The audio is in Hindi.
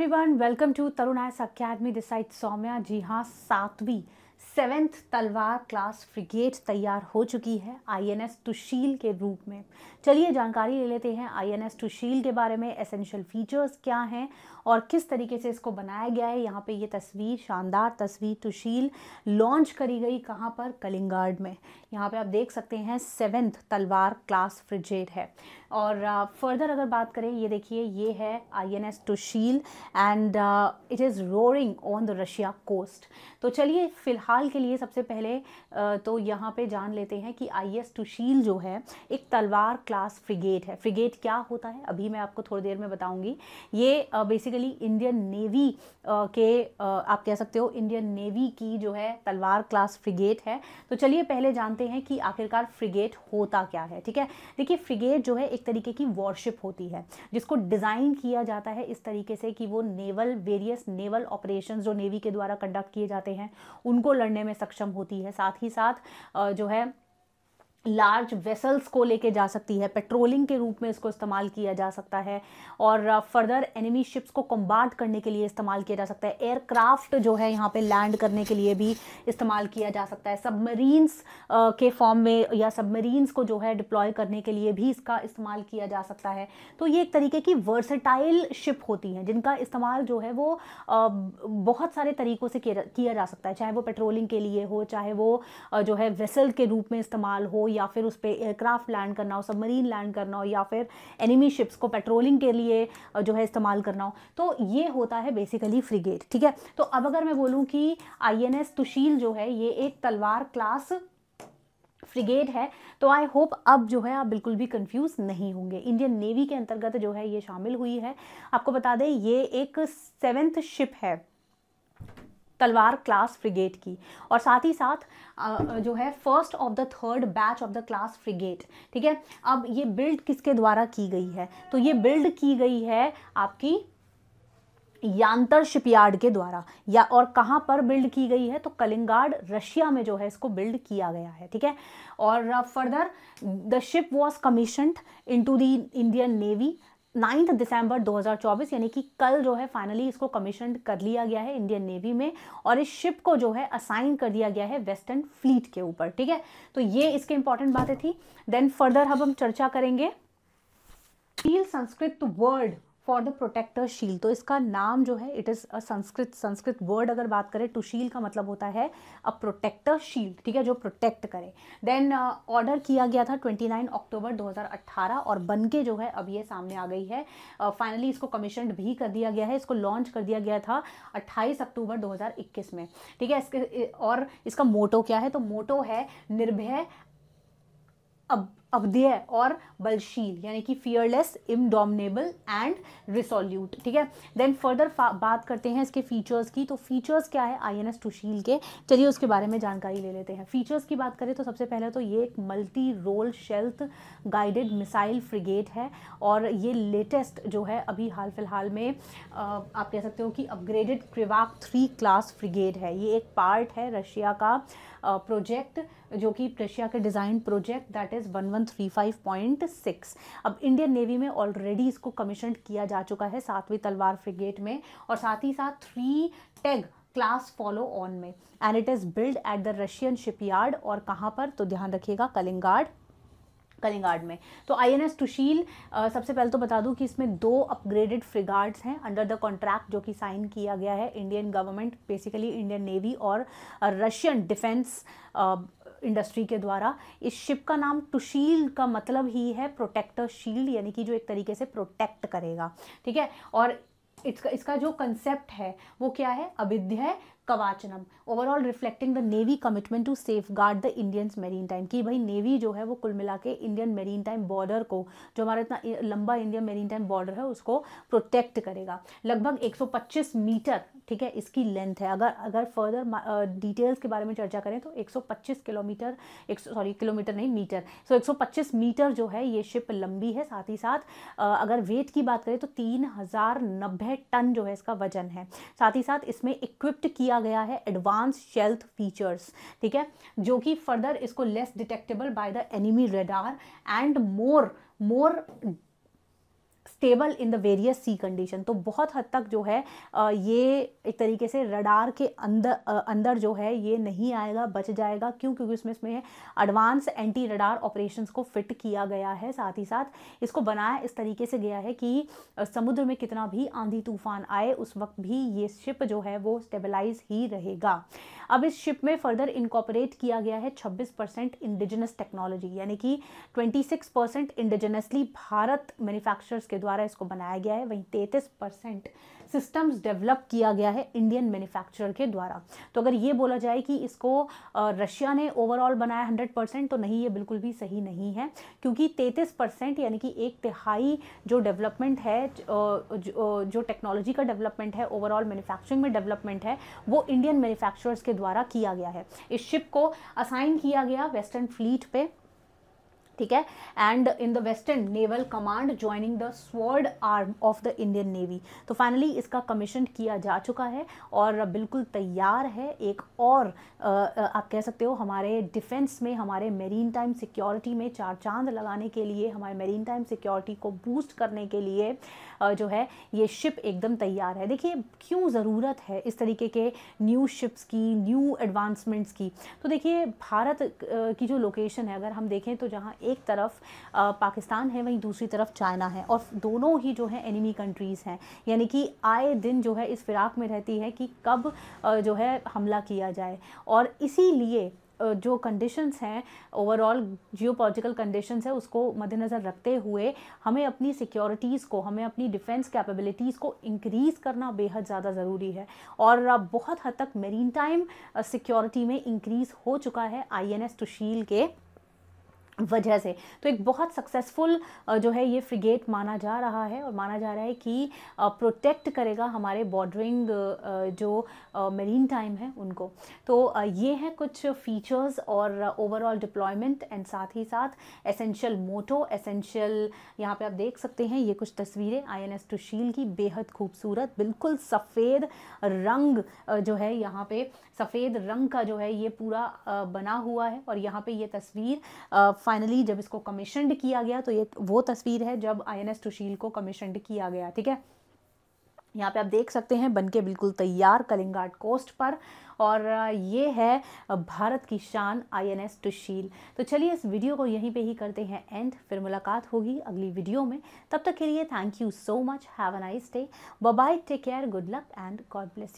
every one welcome to Tarunas academy this side Saumya ji हाँ सातवीं सेवेंथ तलवार क्लास फ्रिगेट तैयार हो चुकी है आईएनएस तुशील के रूप में चलिए जानकारी ले लेते हैं आईएनएस तुशील के बारे में एसेंशियल फीचर्स क्या हैं और किस तरीके से इसको बनाया गया है यहाँ पे ये तस्वीर शानदार तस्वीर तुशील लॉन्च करी गई कहाँ पर कलिंगार्ड में यहाँ पे आप देख सकते हैं सेवेंथ तलवार क्लास फ्रिजेट है और फर्दर uh, अगर बात करें ये देखिए ये है I N S Tushil and it is roaring on the Russia coast तो चलिए फ़िलहाल के लिए सबसे पहले uh, तो यहाँ पे जान लेते हैं कि आई एस टुशील जो है एक तलवार क्लास फ्रिगेट है फ्रिगेट क्या होता है अभी मैं आपको थोड़ी देर में बताऊँगी ये बेसिकली इंडियन नेवी के uh, आप कह सकते हो इंडियन नेवी की जो है तलवार क्लास फ्रिगेट है तो चलिए पहले जानते हैं कि आखिरकार फ्रिगेट होता क्या है ठीक है देखिए फ्रिगेट जो है एक एक तरीके की वॉरशिप होती है जिसको डिज़ाइन किया जाता है इस तरीके से कि वो नेवल वेरियस नेवल ऑपरेशन जो नेवी के द्वारा कंडक्ट किए जाते हैं उनको लड़ने में सक्षम होती है साथ ही साथ जो है लार्ज वेसल्स को लेके जा सकती है पेट्रोलिंग के रूप में इसको इस्तेमाल किया जा सकता है और फर्दर एनिमी शिप्स को कम्बाट करने के लिए इस्तेमाल किया जा सकता है एयरक्राफ्ट जो है यहाँ पे लैंड करने के लिए भी इस्तेमाल किया जा सकता है सबमरीन्स uh, के फॉर्म में या सबमरीन्स को जो है डिप्लॉय करने के लिए भी इसका इस्तेमाल किया जा सकता है तो ये एक तरीके की वर्सेटाइल शिप होती हैं जिनका इस्तेमाल जो है वो uh, बहुत सारे तरीक़ों से किया जा सकता है चाहे वो पेट्रोलिंग के लिए हो चाहे वो uh, जो है वेसल के रूप में इस्तेमाल हो या फिर उस पर एयरक्राफ्ट लैंड करना हो सबमरीन लैंड करना हो या फिर एनिमी शिप्स को पेट्रोलिंग के लिए जो है इस्तेमाल करना हो तो ये होता है बेसिकली फ्रिगेट ठीक है तो अब अगर मैं बोलूँ कि आई एन एस तुशील जो है ये एक तलवार क्लास फ्रिगेट है तो आई होप अब जो है आप बिल्कुल भी कंफ्यूज नहीं होंगे इंडियन नेवी के अंतर्गत जो है ये शामिल हुई है आपको बता दें ये एक सेवेंथ शिप है तलवार क्लास फ्रिगेट की और साथ ही साथ जो है first of the third batch of the class frigate ठीक है अब ये बिल्ड किसके द्वारा की गई है तो ये बिल्ड की गई है आपकी यांतर शिपयार्ड के द्वारा या और कहाँ पर बिल्ड की गई है तो कलिंगार्ड रशिया में जो है इसको बिल्ड किया गया है ठीक है और further the ship was commission into the Indian navy ninth December 2024 यानी कि कल जो है फाइनली इसको कमीशन कर लिया गया है इंडियन नेवी में और इस शिप को जो है असाइन कर दिया गया है वेस्टर्न फ्लीट के ऊपर ठीक है तो ये इसके इंपॉर्टेंट बातें थी देन फर्दर अब हम चर्चा करेंगे Sanskrit word for the protector shield तो इसका नाम जो है it is a Sanskrit Sanskrit word अगर बात करें टू शील का मतलब होता है अ प्रोटेक्टर शील ठीक है जो प्रोटेक्ट करे देन ऑर्डर uh, किया गया था 29 अक्टूबर 2018 और बन के जो है अब ये सामने आ गई है फाइनली uh, इसको कमीशन भी कर दिया गया है इसको लॉन्च कर दिया गया था 28 अक्टूबर 2021 में ठीक है इसके और इसका मोटो क्या है तो मोटो है निर्भय अब अवधेय और बलशील यानी कि फियरलेस इमडोमिनेबल एंड रिसोल्यूट ठीक है देन फर्दर बात करते हैं इसके फीचर्स की तो फीचर्स क्या है आई एन एस टूशील के चलिए उसके बारे में जानकारी ले लेते हैं फीचर्स की बात करें तो सबसे पहले तो ये एक multi role stealth guided missile frigate है और ये लेटेस्ट जो है अभी हाल फिलहाल में आप कह सकते हो कि upgraded Krivak three class frigate है ये एक पार्ट है रशिया का प्रोजेक्ट जो कि रशिया के design project that is one one 735.6 अब इंडियन नेवी में ऑलरेडी इसको कमीशन किया जा चुका है सातवीं तलवार फ्रिगेट में और साथ ही साथ three Teg class follow on में and it is build at the Russian shipyard और कहाँ पर तो ध्यान रखिएगा कलिंगार्ड कलिंगार्ड में तो आई एन एस टुशील सबसे पहले तो बता दूं कि इसमें दो अपग्रेडेड फ्रिगार्ड्स हैं अंडर द कॉन्ट्रैक्ट जो कि साइन किया गया है Indian government basically Indian navy और रशियन डिफेंस इंडस्ट्री के द्वारा इस शिप का नाम टुशील का मतलब ही है प्रोटेक्टर शील्ड यानी कि जो एक तरीके से प्रोटेक्ट करेगा ठीक है और इसका इसका जो कंसेप्ट है वो क्या है अविद्य है कवाचनम overall reflecting the navy commitment to safe guard the Indian maritime कि भाई नेवी जो है वो कुल मिला के इंडियन मेरीन टाइम बॉर्डर को जो हमारा इतना लंबा इंडियन मेरीन टाइम बॉर्डर है उसको प्रोटेक्ट करेगा लगभग 125 मीटर ठीक है इसकी लेंथ है अगर अगर फर्दर डिटेल्स के बारे में चर्चा करें तो 125 किलोमीटर सॉरी किलोमीटर नहीं मीटर सो so, 125 मीटर जो है ये शिप लंबी है साथ ही साथ अगर वेट की बात करें तो तीन टन जो है इसका वजन है साथ ही साथ इसमें इक्विप्ड किया रखा गया है एडवांस शेल्थ फीचर्स ठीक है जो कि फर्दर इसको less detectable by the enemy radar and more more stable in the various sea condition तो बहुत हद तक जो है ये एक तरीके से रडार के अंदर अंदर जो है ये नहीं आएगा बच जाएगा क्यों क्योंकि इसमें इसमें एडवांस एंटी रडार ऑपरेशन को फिट किया गया है साथ ही साथ इसको बनाया इस तरीके से गया है कि समुद्र में कितना भी आंधी तूफान आए उस वक्त भी ये शिप जो है वो स्टेबलाइज ही रहेगा अब इस शिप में फर्दर इनकॉपरेट किया गया है 26 परसेंट इंडिजिनस टेक्नोलॉजी यानी कि 26 परसेंट इंडिजिनसली भारत मैन्युफैक्चरर्स के द्वारा इसको बनाया गया है वहीं 33 परसेंट सिस्टम्स डेवलप किया गया है इंडियन मैन्युफैक्चरर के द्वारा तो अगर ये बोला जाए कि इसको रशिया ने ओवरऑल बनाया हंड्रेड परसेंट तो नहीं ये बिल्कुल भी सही नहीं है क्योंकि तैंतीस परसेंट यानी कि एक तिहाई जो डेवलपमेंट है जो टेक्नोलॉजी का डेवलपमेंट है ओवरऑल मैन्युफैक्चरिंग में डेवलपमेंट है वो इंडियन मैन्युफैक्चरर्स के द्वारा किया गया है इस शिप को असाइन किया गया वेस्टर्न फ्लीट पे ठीक है and in the western naval command joining the sword arm of the Indian navy तो फाइनली इसका कमीशन किया जा चुका है और बिल्कुल तैयार है एक और आ, आप कह सकते हो हमारे डिफेंस में हमारे मेरीन टाइम सिक्योरिटी में चार चांद लगाने के लिए हमारे मेरीन टाइम सिक्योरिटी को बूस्ट करने के लिए जो है ये शिप एकदम तैयार है देखिए क्यों ज़रूरत है इस तरीके के न्यू शिप्स की न्यू एडवांसमेंट्स की तो देखिए भारत की जो लोकेशन है अगर हम देखें तो जहाँ एक तरफ पाकिस्तान है वहीं दूसरी तरफ चाइना है और दोनों ही जो है एनिमी कंट्रीज़ हैं यानी कि आए दिन जो है इस फिराक में रहती है कि कब जो है हमला किया जाए और इसीलिए जो कंडीशंस हैं ओवरऑल जियो पोलिटिकल कंडीशंस है उसको मद्देनज़र रखते हुए हमें अपनी सिक्योरिटीज़ को हमें अपनी डिफेंस कैपेबिलिटीज़ को इंक्रीज़ करना बेहद ज़्यादा ज़रूरी है और बहुत हद तक मेरीन टाइम सिक्योरिटी में इंक्रीज़ हो चुका है आई एन एस तुशील के वजह से तो एक बहुत सक्सेसफुल जो है ये फ्रिगेट माना जा रहा है और माना जा रहा है कि प्रोटेक्ट करेगा हमारे बॉर्डरिंग जो मेरीन टाइम है उनको तो ये हैं कुछ फीचर्स और ओवरऑल डिप्लॉयमेंट एंड साथ ही साथ एसेंशियल मोटो एसेंशियल यहाँ पे आप देख सकते हैं ये कुछ तस्वीरें आई एन एस टुशील की बेहद खूबसूरत बिल्कुल सफ़ेद रंग जो है यहाँ पे सफ़ेद रंग का जो है ये पूरा बना हुआ है और यहाँ पे ये तस्वीर फाइनली जब इसको कमीशनड किया गया तो ये वो तस्वीर है जब आई एन एस सुशील को कमीशनड किया गया ठीक है यहाँ पे आप देख सकते हैं बनके बिल्कुल तैयार कलिंगाट कोस्ट पर और ये है भारत की शान आई एन एस तुशील तो चलिए इस वीडियो को यहीं पे ही करते हैं एंड फिर मुलाकात होगी अगली वीडियो में तब तक के लिए thank you so much have a nice day bye take care good luck and god bless